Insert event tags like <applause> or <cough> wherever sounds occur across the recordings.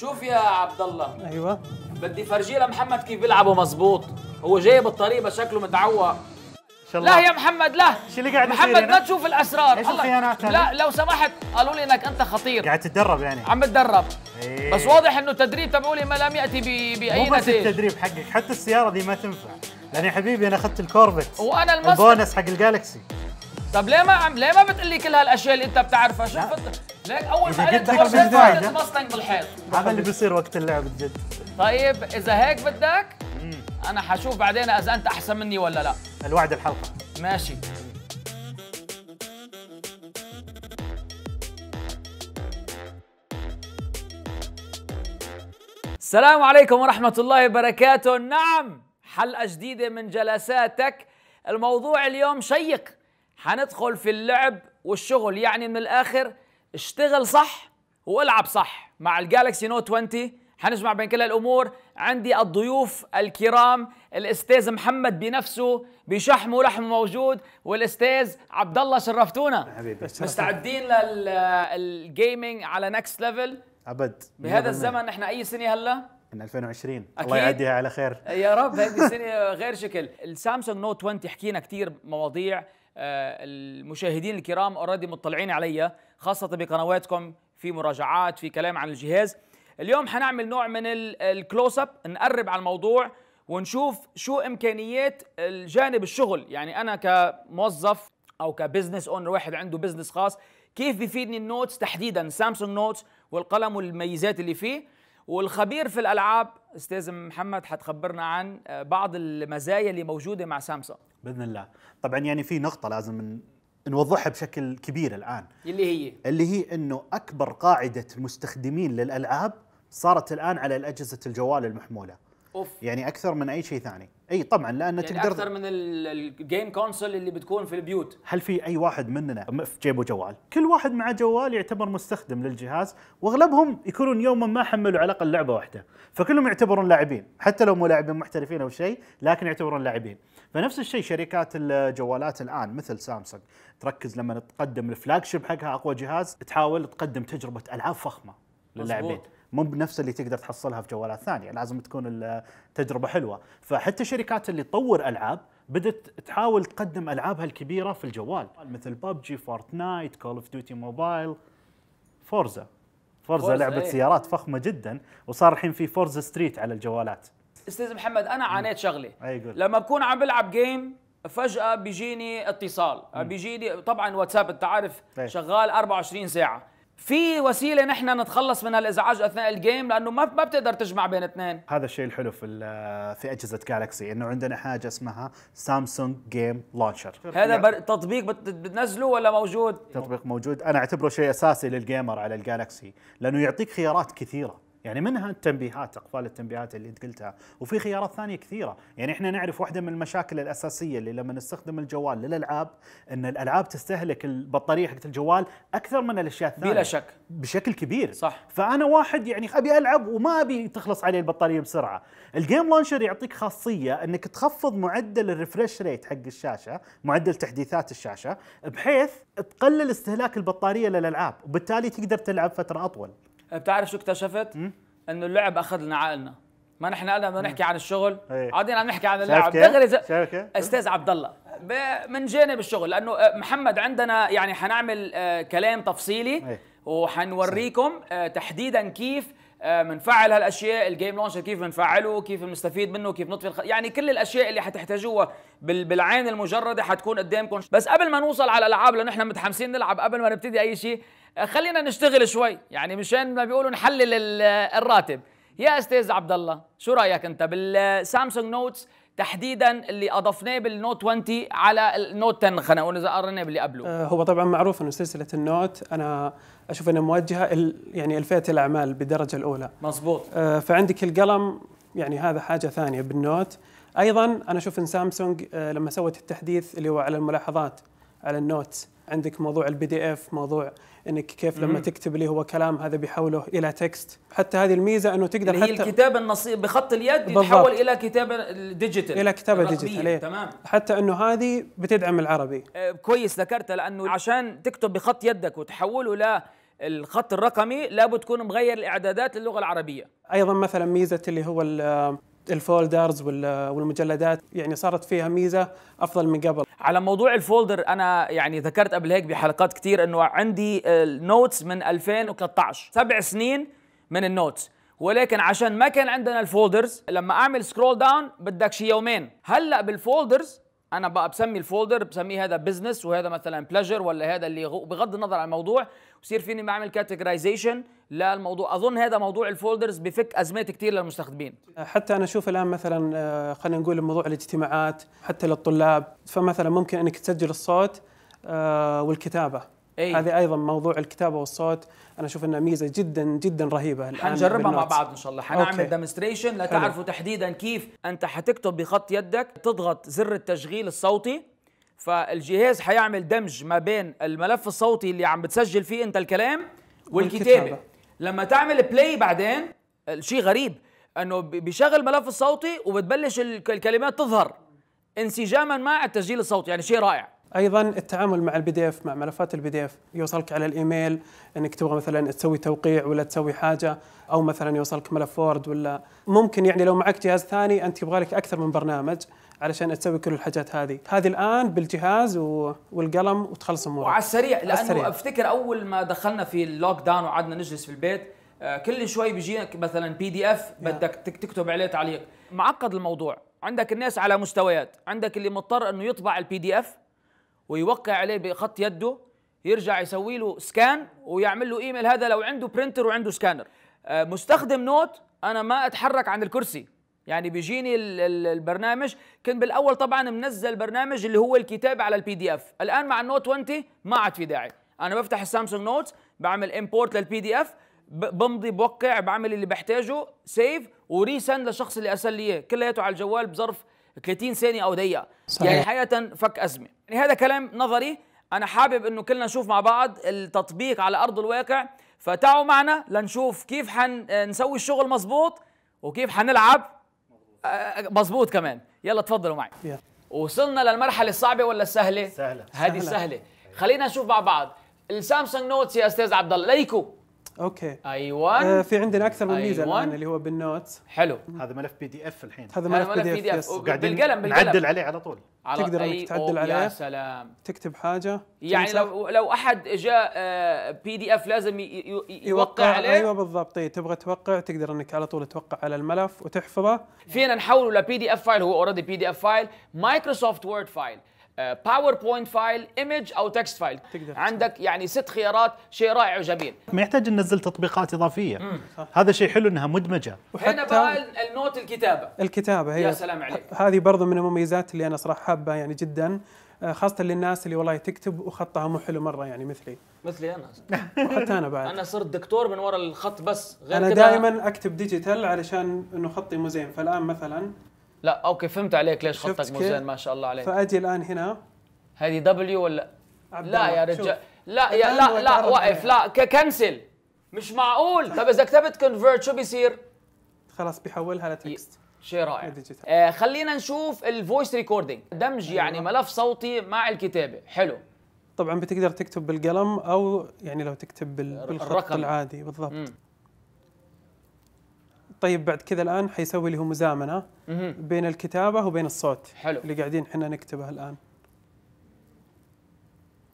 شوف يا عبد الله ايوه بدي فرجيه لمحمد كيف بيلعبوا مظبوط هو جاي بالطريقه شكله متعوق شاء الله لا يا محمد لا شو اللي قاعد محمد ما تشوف الاسرار ايش الخيانات لا لو سمحت قالوا لي انك انت خطير قاعد تتدرب يعني عم بتدرب ايه. بس واضح انه التدريب تبعولي ما لم ياتي باي نتيجه مو بس التدريب حقك حتى السياره دي ما تنفع يعني يا حبيبي انا اخذت الكورفت وانا المصدر البونس حق الجالكسي طب ليه ما عم ليه ما بتقول لي كل هالاشياء اللي انت بتعرفها شو بت... ليك اول ما قلت لك مصنع بالحيط هذا اللي بيصير وقت اللعب بجد طيب اذا هيك بدك انا حشوف بعدين اذا انت احسن مني ولا لا الوعد الحلقه ماشي السلام عليكم ورحمة الله وبركاته نعم حلقة جديدة من جلساتك الموضوع اليوم شيق حندخل في اللعب والشغل يعني من الاخر اشتغل صح والعب صح مع الجالكسي نوت 20 حنجمع بين كل الامور عندي الضيوف الكرام الاستاذ محمد بنفسه بشحم ولحم موجود والاستاذ عبد الله شرفتونا حبيبي مستعدين للجيمنج على نكست ليفل ابد بهذا الزمن نحن اي سنه هلا من 2020 أكيد. الله يعديها على خير يا رب هذه السنه <laughs> غير شكل السامسونج نوت 20 حكينا كثير مواضيع آه، المشاهدين الكرام اوريدي مطلعين عليا خاصه بقنواتكم في مراجعات في كلام عن الجهاز اليوم حنعمل نوع من الكلوز اب نقرب على الموضوع ونشوف شو امكانيات الجانب الشغل يعني انا كموظف او كبزنس اونر واحد عنده بزنس خاص كيف بيفيدني النوتس تحديدا سامسونج نوتس والقلم والميزات اللي فيه والخبير في الالعاب استاذ محمد حتخبرنا عن آه، بعض المزايا اللي موجوده مع سامسونج باذن الله طبعا يعني في نقطه لازم نوضحها بشكل كبير الان اللي هي اللي هي انه اكبر قاعده مستخدمين للالعاب صارت الان على اجهزه الجوال المحموله أوف. يعني اكثر من اي شيء ثاني اي طبعا لان يعني تقدر اكثر من الجيم كونسول اللي بتكون في البيوت هل في اي واحد مننا في جيبه جوال كل واحد معه جوال يعتبر مستخدم للجهاز واغلبهم يكونون يوما ما حملوا على الاقل لعبه واحده فكلهم يعتبرون لاعبين حتى لو مو لاعبين محترفين او شيء لكن يعتبرون لاعبين فنفس الشيء شركات الجوالات الان مثل سامسونج تركز لما تقدم الفلاج شيب حقها اقوى جهاز تحاول تقدم تجربه العاب فخمه للاعبين مزبوط. مو بنفس اللي تقدر تحصلها في جوالات ثانيه لازم تكون التجربه حلوه فحتى الشركات اللي تطور العاب بدت تحاول تقدم العابها الكبيره في الجوال مثل ببجي فورتنايت كول اوف ديوتي موبايل فورزا فورزا لعبه ايه. سيارات فخمه جدا وصار الحين في فورزا ستريت على الجوالات استاذ محمد انا عانيت شغله لما بكون عم بلعب جيم فجاه بيجيني اتصال مم. بيجيني طبعا واتساب انت عارف إيه. شغال 24 ساعه في وسيله نحن نتخلص من الازعاج اثناء الجيم لانه ما ما بتقدر تجمع بين اثنين هذا الشيء الحلو في في اجهزه جالكسي انه عندنا حاجه اسمها سامسونج جيم لانشر هذا بر... تطبيق بت... بتنزله ولا موجود تطبيق موجود انا اعتبره شيء اساسي للجيمر على الجالكسي لانه يعطيك خيارات كثيره يعني منها التنبيهات اقفال التنبيهات اللي انت قلتها وفي خيارات ثانيه كثيره يعني احنا نعرف واحده من المشاكل الاساسيه اللي لما نستخدم الجوال للالعاب ان الالعاب تستهلك البطاريه حقت الجوال اكثر من الاشياء الثانيه بلا شك بشكل كبير صح فانا واحد يعني ابي العب وما ابي تخلص علي البطاريه بسرعه الجيم لانشر يعطيك خاصيه انك تخفض معدل الريفرش ريت حق الشاشه معدل تحديثات الشاشه بحيث تقلل استهلاك البطاريه للالعاب وبالتالي تقدر تلعب فتره اطول يعني بتعرف شو اكتشفت؟ انه اللعب اخذ لنا عقلنا ما نحن قلنا بدنا نحكي عن الشغل إيه. قاعدين عم نحكي عن اللعب دغري استاذ عبد الله من جانب الشغل لانه آه، محمد عندنا يعني حنعمل آه، كلام تفصيلي إيه. وحنوريكم آه، تحديدا كيف بنفعل آه، هالاشياء الجيم لونشر كيف بنفعله كيف بنستفيد منه كيف نطفي الخ... يعني كل الاشياء اللي حتحتاجوها بال... بالعين المجرده حتكون قدامكم بس قبل ما نوصل على الالعاب لانه نحن متحمسين نلعب قبل ما نبتدي اي شيء آه، خلينا نشتغل شوي يعني مشان ما بيقولوا نحلل الراتب يا استاذ عبد الله شو رايك انت بالسامسونج نوتس تحديدا اللي اضفناه بالنوت 20 على النوت 10 خلينا نقول اذا قررنا باللي قبله آه، هو طبعا معروف انه سلسله النوت انا اشوف انها موجهه يعني لفئه الاعمال بالدرجه الاولى مضبوط آه، فعندك القلم يعني هذا حاجه ثانيه بالنوت ايضا انا اشوف ان سامسونج آه، لما سوت التحديث اللي هو على الملاحظات على النوتس عندك موضوع البي دي اف موضوع انك كيف لما تكتب اللي هو كلام هذا بيحوله الى تكست حتى هذه الميزه انه تقدر اللي هي حتى الكتابه النصي بخط اليد يتحول الى كتابه ديجيتال الى كتابه ديجيتال إيه. تمام حتى انه هذه بتدعم العربي آه كويس ذكرتها لانه عشان تكتب بخط يدك وتحوله ل الخط الرقمي لابد تكون مغير الاعدادات للغه العربيه ايضا مثلا ميزه اللي هو الفولدرز والمجلدات يعني صارت فيها ميزه افضل من قبل على موضوع الفولدر انا يعني ذكرت قبل هيك بحلقات كثير انه عندي النوتس من 2013 سبع سنين من النوتس ولكن عشان ما كان عندنا الفولدرز لما اعمل سكرول داون بدك شي يومين هلا بالفولدرز انا بقى بسمي الفولدر بسميه هذا بزنس وهذا مثلا بلاجر ولا هذا اللي بغض النظر عن الموضوع بصير فيني بعمل كاتيجرايزيشن للموضوع اظن هذا موضوع الفولدرز بفك ازمات كثير للمستخدمين حتى انا اشوف الان مثلا آه، خلينا نقول موضوع الاجتماعات حتى للطلاب فمثلا ممكن انك تسجل الصوت آه، والكتابه أي. هذه ايضا موضوع الكتابه والصوت انا اشوف انها ميزه جدا جدا رهيبه حنجربها مع بعض ان شاء الله حنعمل ديمونستريشن لتعرفوا تحديدا كيف انت حتكتب بخط يدك تضغط زر التشغيل الصوتي فالجهاز حيعمل دمج ما بين الملف الصوتي اللي عم بتسجل فيه انت الكلام والكتابه لما تعمل بلاي بعدين شيء غريب انه بيشغل ملف الصوتي وبتبلش الكلمات تظهر انسجاما مع التسجيل الصوتي يعني شيء رائع ايضا التعامل مع البي دي اف مع ملفات البي دي اف يوصلك على الايميل انك تبغى مثلا تسوي توقيع ولا تسوي حاجه او مثلا يوصلك ملف وورد ولا ممكن يعني لو معك جهاز ثاني انت يبغى لك اكثر من برنامج علشان تسوي كل الحاجات هذه هذه الان بالجهاز و... والقلم وتخلص امورك وعلى السريع لانه السريع. افتكر اول ما دخلنا في اللوك داون وقعدنا نجلس في البيت آه، كل شوي بيجيك مثلا بي دي اف بدك تكتب عليه تعليق معقد الموضوع عندك الناس على مستويات عندك اللي مضطر انه يطبع البي دي اف ويوقع عليه بخط يده يرجع يسوي له سكان ويعمل له ايميل هذا لو عنده برينتر وعنده سكانر آه، مستخدم نوت انا ما اتحرك عن الكرسي يعني بيجيني البرنامج كنت بالاول طبعا منزل برنامج اللي هو الكتاب على البي دي اف الان مع النوت 20 ما عاد في داعي انا بفتح السامسونج نوت بعمل امبورت للبي دي اف بمضي بوقع بعمل اللي بحتاجه سيف وريسن للشخص اللي ارسل لي اياه كلياته على الجوال بظرف 30 ثانيه او دقيقه يعني صحيح. يعني حقيقه فك ازمه يعني هذا كلام نظري انا حابب انه كلنا نشوف مع بعض التطبيق على ارض الواقع فتعوا معنا لنشوف كيف حنسوي الشغل مظبوط وكيف حنلعب آه، مظبوط كمان يلا تفضلوا معي يلا. وصلنا للمرحله الصعبه ولا السهله سهله هذه سهله خلينا نشوف مع بعض السامسونج نوتس يا استاذ عبد الله ليكو اوكي ايوه في عندنا اكثر من ميزه الان اللي هو بالنوت حلو هذا ملف بي دي اف الحين هذا ملف بي دي اف وقاعدين بالقلم بالقلم نعدل عليه على طول على تقدر انك تعدل عليه يا سلام تكتب حاجه يعني لو لو احد جاء بي دي اف لازم يوقع عليه ايوه بالضبط إيه، تبغى توقع تقدر انك على طول توقع على الملف وتحفظه فينا نحوله لبي دي اف فايل هو اوريدي بي دي اف فايل مايكروسوفت وورد فايل باوربوينت فايل ايمج او تكست فايل تقدر عندك يعني ست خيارات شيء رائع وجميل ما يحتاج ننزل تطبيقات اضافيه هذا شيء حلو انها مدمجه هنا بقى النوت الكتابه الكتابه هي يا سلام عليك هذه برضو من المميزات اللي انا صراحه حابه يعني جدا آه، خاصة للناس اللي والله تكتب وخطها مو حلو مرة يعني مثلي مثلي انا حتى انا بعد انا صرت دكتور من ورا الخط بس غير انا دائما اكتب ديجيتال علشان انه خطي مو زين فالان مثلا لا اوكي فهمت عليك ليش خطك مو زين ما شاء الله عليك فاجي الان هنا هذه دبليو ولا لا يا رجال لا يا لا لا وقف لا كنسل مش معقول طيب. طب اذا كتبت كونفرت شو بيصير؟ خلاص بيحولها لتكست شيء رائع آه خلينا نشوف الفويس ريكوردينج دمج أيوة. يعني ملف صوتي مع الكتابه حلو طبعا بتقدر تكتب بالقلم او يعني لو تكتب بالخط العادي بالضبط طيب بعد كذا الان حيسوي اللي هو مزامنه بين الكتابه وبين الصوت حلو اللي قاعدين احنا نكتبه الان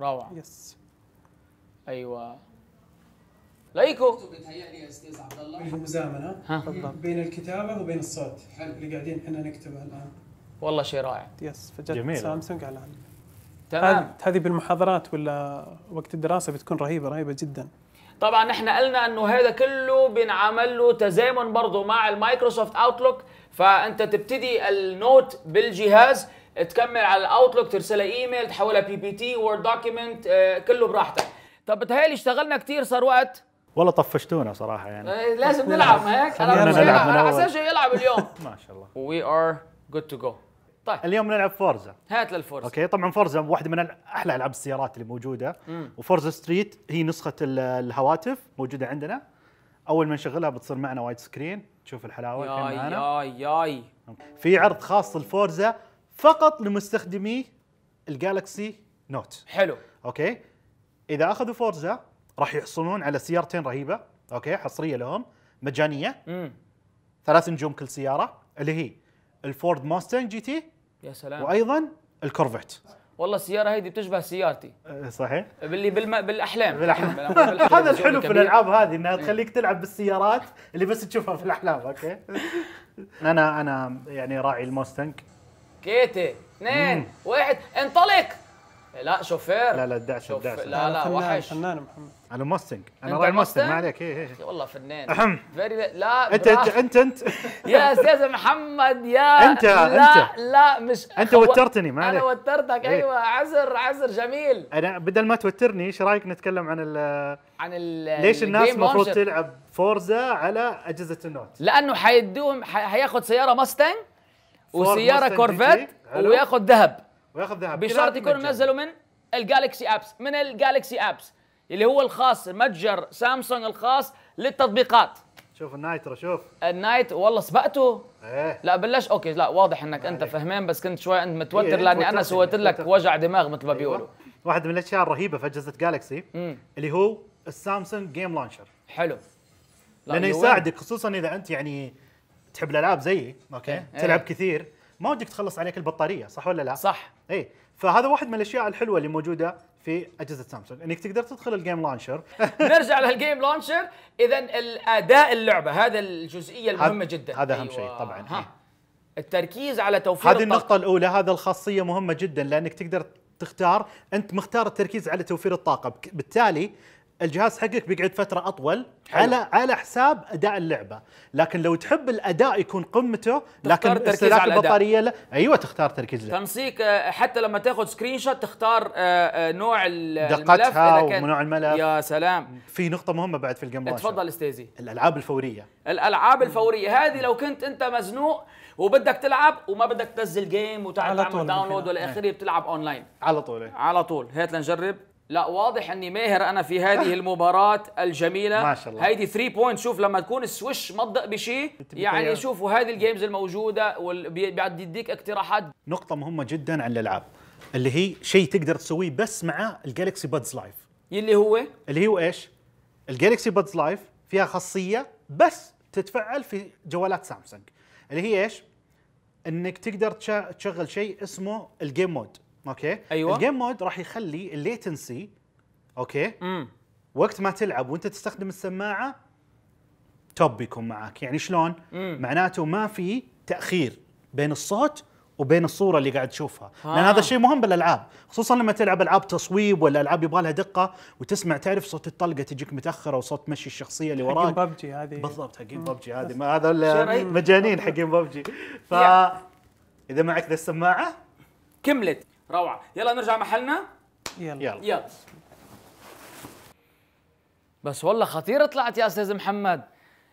روعه يس ايوه لايكو بتهيألي يا استاذ عبد الله مزامنه بين الكتابه وبين الصوت حلو اللي قاعدين احنا نكتبه الان والله شيء رائع يس فجت جميل. سامسونج على تمام هذه بالمحاضرات ولا وقت الدراسه بتكون رهيبه رهيبه جدا طبعا احنا قلنا انه هذا كله بنعمل له تزامن برضه مع المايكروسوفت اوتلوك فانت تبتدي النوت بالجهاز تكمل على الاوتلوك ترسلها ايميل تحولها بي بي تي وورد دوكيمنت كله براحتك طب بتهيألي اشتغلنا كتير صار وقت والله طفشتونا صراحه يعني آه، لازم نلعب هيك انا على اساس يلعب اليوم <laughs> ما شاء الله وي ار جود تو جو طيب اليوم نلعب فورزا هات للفورزا اوكي طبعا فورزا واحده من احلى العاب السيارات اللي موجوده وفورزا ستريت هي نسخه الهواتف موجوده عندنا اول ما نشغلها بتصير معنا وايد سكرين تشوف الحلاوه ياي ياي ياي في عرض خاص للفورزا فقط لمستخدمي الجالكسي نوت حلو اوكي اذا اخذوا فورزا راح يحصلون على سيارتين رهيبه اوكي حصريه لهم مجانيه ثلاث نجوم كل سياره اللي هي الفورد ماستنج جي تي يا سلام وايضا الكورفت والله السياره هيدي بتشبه سيارتي آه، صحيح باللي بالم... بالاحلام بالاحلام <laughs> <laughs> هذا الحلو في الالعاب هذه انها إيه. تخليك تلعب بالسيارات اللي بس تشوفها في الاحلام اوكي انا انا يعني راعي الموستنج كيتي اثنين واحد انطلق لا شوفير لا لا الدعس شوف... الدعس لا لا وحش فنان محمد انا موستنج انا راعي موستنج ما عليك اي اي إيه. والله فنان اهم فيري لا انت انت انت يا استاذ محمد يا انت لا انت لا مش انت وترتني ما عليك انا وترتك إيه. ايوه عذر عذر جميل انا بدل ما توترني ايش رايك نتكلم عن ال عن ال ليش الناس المفروض تلعب فورزا على اجهزه النوت لانه حيدوهم حياخذ سياره ماستنج وسياره كورفيت وياخذ ذهب وياخذ ذهب بشرط يكون منزله من الجالكسي ابس من الجالكسي ابس اللي هو الخاص متجر سامسونج الخاص للتطبيقات شوف النايترو شوف النايت والله سبقته ايه لا بلش اوكي لا واضح انك انت فهمان بس كنت شوي انت متوتر إيه،, إيه لاني انا سويت لك وجع دماغ مثل ما أيوة. بيقولوا واحد من الاشياء الرهيبه في اجهزه جالكسي اللي هو السامسونج جيم لانشر حلو لانه يساعدك خصوصا اذا انت يعني تحب الالعاب زيي اوكي إيه. إيه. تلعب كثير ما ودك تخلص عليك البطاريه صح ولا لا صح اي فهذا واحد من الاشياء الحلوه اللي موجوده في اجهزه سامسونج انك تقدر تدخل الجيم لانشر <laughs> نرجع للجيم لانشر اذا الاداء اللعبه هذا الجزئيه المهمه جدا هذا اهم أيوة. شيء طبعا إيه. ها. التركيز على توفير هذه النقطه الاولى هذا الخاصيه مهمه جدا لانك تقدر تختار انت مختار التركيز على توفير الطاقه بالتالي الجهاز حقك بيقعد فتره اطول حلو. على على حساب اداء اللعبه لكن لو تحب الاداء يكون قمته لكن استهلاك البطاريه لا ايوه تختار تركيز لا. تنسيق آه، حتى لما تاخذ سكرين شوت تختار آه، آه، نوع الملف دقتها ونوع الملف يا سلام في نقطه مهمه بعد في الجيم تفضل استيزي الالعاب الفوريه الالعاب الفوريه هذه لو كنت انت مزنوق وبدك تلعب وما بدك تنزل جيم وتعمل داونلود ولا نعم. اخره بتلعب اونلاين على طول على طول هات لنجرب لا واضح اني ماهر انا في هذه <laughs> المباراه الجميله ما شاء الله هيدي 3 بوينت شوف لما تكون السويش مضق بشيء يعني شوفوا هذه الجيمز الموجوده بعد يديك اقتراحات نقطه مهمه جدا عن الالعاب اللي هي شيء تقدر تسويه بس مع الجالكسي بادز لايف اللي هو اللي هو ايش الجالكسي بادز لايف فيها خاصيه بس تتفعل في جوالات سامسونج اللي هي ايش انك تقدر تشغل شيء اسمه الجيم مود اوكي ايوه الجيم مود راح يخلي الليتنسي اوكي امم وقت ما تلعب وانت تستخدم السماعه توب يكون معك يعني شلون مم. معناته ما في تاخير بين الصوت وبين الصوره اللي قاعد تشوفها آه. لان هذا آه. شيء مهم بالالعاب خصوصا لما تلعب العاب تصويب ولا العاب يبغى لها دقه وتسمع تعرف صوت الطلقه تجيك متاخره وصوت مشي الشخصيه اللي وراك حقين ببجي هذه بالضبط حقين ببجي هذه هذا يعني مجانين حقين ببجي ف اذا معك ذا السماعه كملت روعه يلا نرجع محلنا يلا يلا, يلا. بس والله خطيره طلعت يا استاذ محمد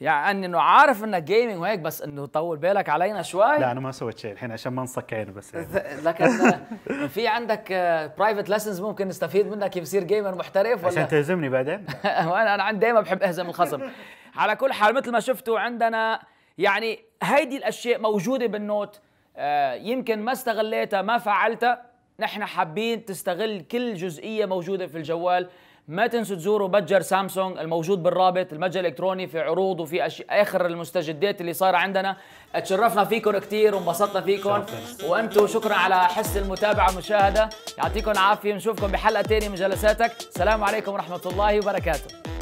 يعني انه عارف انك جيمنج وهيك بس انه طول بالك علينا شوي لا انا ما سويت شيء الحين عشان ما نصكين بس يعني. لكن <laughs> في عندك برايفت آه، ليسنز ممكن نستفيد منك كيف يصير جيمر محترف ولا عشان تهزمني بعدين <laughs> وانا انا عندي دائما بحب اهزم الخصم على كل حال مثل ما شفتوا عندنا يعني هيدي الاشياء موجوده بالنوت آه، يمكن ما استغليتها ما فعلتها نحن حابين تستغل كل جزئيه موجوده في الجوال ما تنسوا تزوروا متجر سامسونج الموجود بالرابط المتجر الالكتروني في عروض وفي أش... اخر المستجدات اللي صار عندنا تشرفنا فيكم كثير وانبسطنا فيكم وانتم شكرا على حس المتابعه والمشاهده يعطيكم العافيه نشوفكم بحلقه ثانيه من جلساتك السلام عليكم ورحمه الله وبركاته